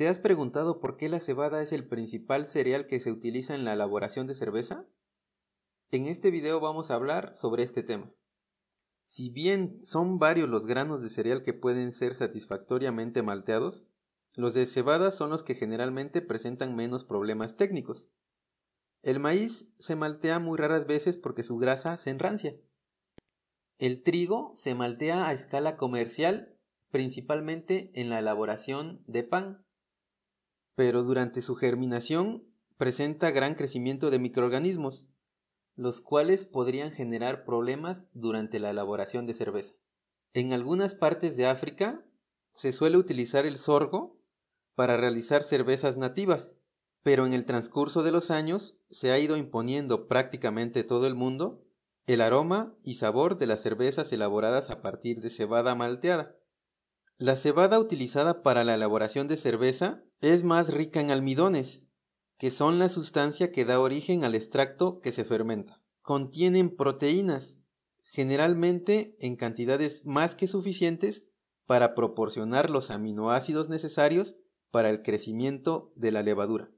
¿Te has preguntado por qué la cebada es el principal cereal que se utiliza en la elaboración de cerveza? En este video vamos a hablar sobre este tema. Si bien son varios los granos de cereal que pueden ser satisfactoriamente malteados, los de cebada son los que generalmente presentan menos problemas técnicos. El maíz se maltea muy raras veces porque su grasa se enrancia. El trigo se maltea a escala comercial, principalmente en la elaboración de pan pero durante su germinación presenta gran crecimiento de microorganismos, los cuales podrían generar problemas durante la elaboración de cerveza. En algunas partes de África se suele utilizar el sorgo para realizar cervezas nativas, pero en el transcurso de los años se ha ido imponiendo prácticamente todo el mundo el aroma y sabor de las cervezas elaboradas a partir de cebada malteada. La cebada utilizada para la elaboración de cerveza es más rica en almidones, que son la sustancia que da origen al extracto que se fermenta. Contienen proteínas, generalmente en cantidades más que suficientes para proporcionar los aminoácidos necesarios para el crecimiento de la levadura.